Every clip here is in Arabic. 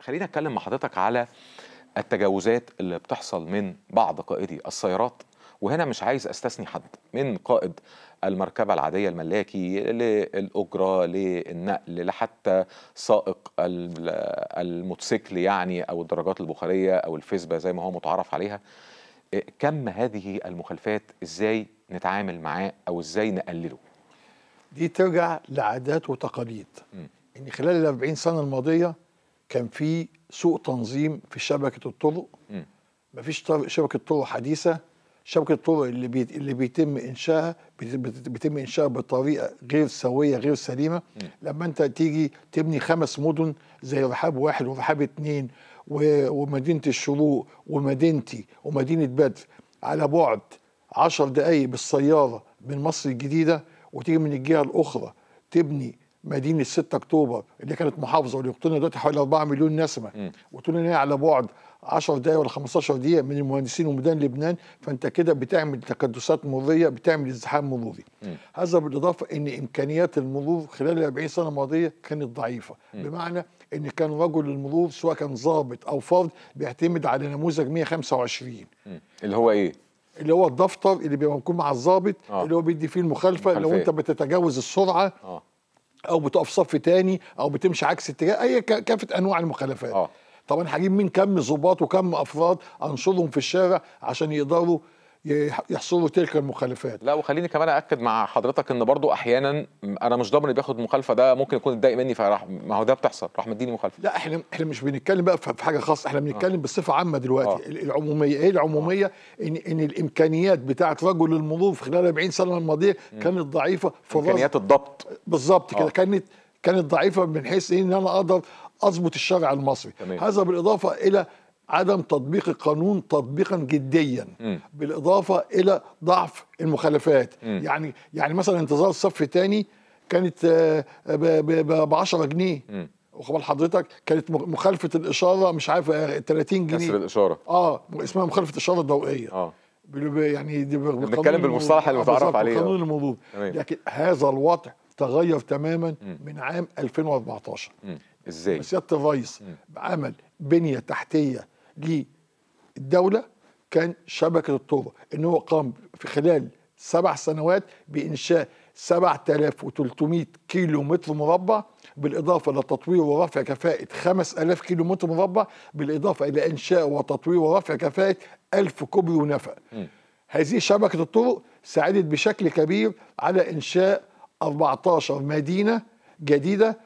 خليني اتكلم مع حضرتك على التجاوزات اللي بتحصل من بعض قائدي السيارات وهنا مش عايز استثني حد من قائد المركبة العادية الملاكي للأجرة للنقل لحتى سائق الموتوسيكل يعني أو الدراجات البخارية أو الفيسبا زي ما هو متعارف عليها كم هذه المخالفات إزاي نتعامل معاه أو إزاي نقلله دي ترجع لعادات وتقاليد إن يعني خلال ال 40 سنة الماضية كان في سوء تنظيم في شبكه الطرق مفيش شبكه طرق حديثه شبكه الطرق اللي بي اللي بيتم انشائها بيتم انشائها بطريقه غير سويه غير سليمه م. لما انت تيجي تبني خمس مدن زي رحاب واحد ورحاب اتنين ومدينه الشروق ومدينتي ومدينه بدر على بعد 10 دقائق بالسياره من مصر الجديده وتيجي من الجهه الاخرى تبني مدينه 6 اكتوبر اللي كانت محافظه واللي يقطنها دلوقتي حوالي 4 مليون نسمه وتقول ان هي على بعد 10 دقائق ولا 15 دقيقه من المهندسين وميدان لبنان فانت كده بتعمل تكدسات مروريه بتعمل ازدحام مروري هذا بالاضافه ان امكانيات المرور خلال ال 40 سنه الماضيه كانت ضعيفه م. بمعنى ان كان رجل المرور سواء كان ضابط او فرد بيعتمد على نموذج 125 م. اللي هو ايه؟ اللي هو الدفتر اللي بيبقى مع الضابط آه. اللي هو بيدي فيه المخالفه لو انت بتتجاوز السرعه آه. او بتقف صف تاني او بتمشي عكس اتجاه اي كافه انواع المخالفات آه. طبعا هجيب مين كم ظباط وكم افراد انشرهم في الشارع عشان يقدروا يحصلوا تلك المخالفات لا وخليني كمان اكد مع حضرتك ان برضو احيانا انا مش ضامن اللي بياخد مخالفه ده ممكن يكون اتضايق مني فراح ما هو ده بتحصل راح مديني مخالفه لا احنا احنا مش بنتكلم بقى في حاجه خاصه احنا بنتكلم آه. بصفه عامه دلوقتي آه. العموميه ايه العموميه آه. ان ان الامكانيات بتاعه رجل المرور خلال 40 سنه الماضيه كانت ضعيفه في امكانيات الضبط بالظبط كده آه. كانت كانت ضعيفه من حيث ان انا اقدر اضبط الشارع المصري تمام. هذا بالاضافه الى عدم تطبيق القانون تطبيقا جديا م. بالاضافه الى ضعف المخالفات م. يعني يعني مثلا انتظار الصف الثاني كانت آه، ب 10 جنيه م. حضرتك كانت مخالفه الاشاره مش عارف 30 آه، جنيه كسر الاشاره اه اسمها مخالفه الاشاره الضوئيه اه يعني دي بنتكلم بالمصطلح اللي متعرف عليه القانون الموضوع لكن هذا الوضع تغير تماما م. من عام 2014 م. ازاي؟ سياده الرئيس عمل بنيه تحتيه للدوله كان شبكه الطوبه ان هو قام في خلال سبع سنوات بانشاء 7300 كيلو متر مربع بالإضافة لتطوير ورفع كفاءة 5000 كيلو متر مربع بالإضافة إلى إنشاء وتطوير ورفع كفاءة 1000 كوبري ونفق هذه شبكة الطرق ساعدت بشكل كبير على إنشاء 14 مدينة جديدة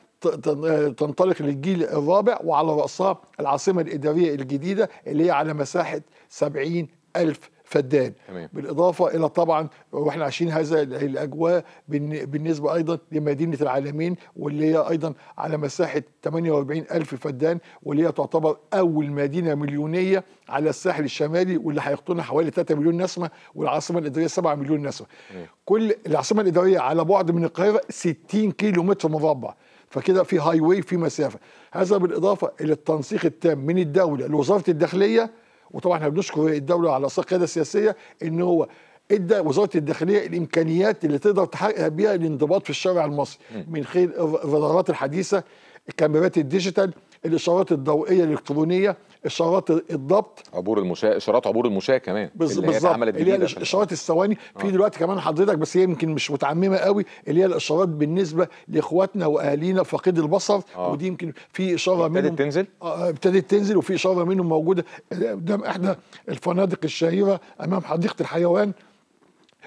تنطلق للجيل الرابع وعلى رأسها العاصمة الإدارية الجديدة اللي هي على مساحة 70 ألف فدان أمين. بالإضافة إلى طبعا وإحنا عايشين هذا الأجواء بالنسبة أيضا لمدينة العالمين واللي هي أيضا على مساحة 48 ألف فدان واللي هي تعتبر أول مدينة مليونية على الساحل الشمالي واللي هيقطنها حوالي 3 مليون نسمة والعاصمة الإدارية 7 مليون نسمة أمين. كل العاصمة الإدارية على بعد من القاهرة 60 كيلو متر مربع فكده في هاي واي في مسافه هذا بالاضافه الى التنسيق التام من الدوله لوزاره الداخليه وطبعا احنا بنشكر الدوله على اثر القياده السياسيه ان هو ادى وزاره الداخليه الامكانيات اللي تقدر تحقق بيها الانضباط في الشارع المصري من خلال الرادارات الحديثه الكاميرات الديجيتال الاشارات الضوئيه الالكترونيه اشارات الضبط عبور المشاة اشارات عبور المشاة كمان بالظبط اللي, اللي هي اشارات الثواني آه. في دلوقتي كمان حضرتك بس هي يمكن مش متعممه قوي اللي هي الاشارات بالنسبه لاخواتنا واهالينا فاقدي البصر آه. ودي يمكن في اشاره منهم ابتدت تنزل آه،, اه ابتدت تنزل وفي اشاره منهم موجوده قدام احدى الفنادق الشهيره امام حديقه الحيوان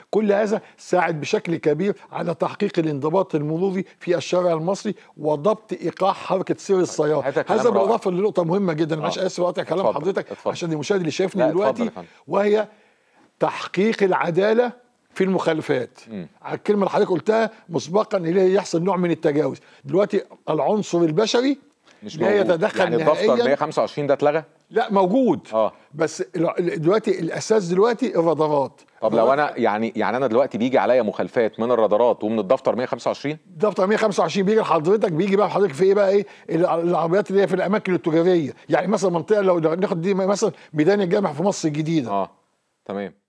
كل هذا ساعد بشكل كبير على تحقيق الانضباط المروري في الشارع المصري وضبط ايقاع حركه سير السيارات هذا بالاضافه لنقطه مهمه جدا آه. مش اسف اقطع كلام اتفضل. حضرتك اتفضل. عشان المشاهد اللي شايفني دلوقتي وهي تحقيق العداله في المخالفات على الكلمه اللي حضرتك قلتها مسبقا اللي يحصل نوع من التجاوز دلوقتي العنصر البشري مش لا يتدخل يعني الدفتر 125 ده اتلغى لا موجود اه بس دلوقتي الاساس دلوقتي الرادارات طب لو انا يعني يعني انا دلوقتي بيجي عليا مخالفات من الرادارات ومن الدفتر 125 دفتر 125 بيجي لحضرتك بيجي بقى حضرتك في ايه بقى ايه العربيات اللي هي في الاماكن التجاريه يعني مثلا منطقه لو ناخد دي مثلا ميدان الجامع في مصر الجديده اه تمام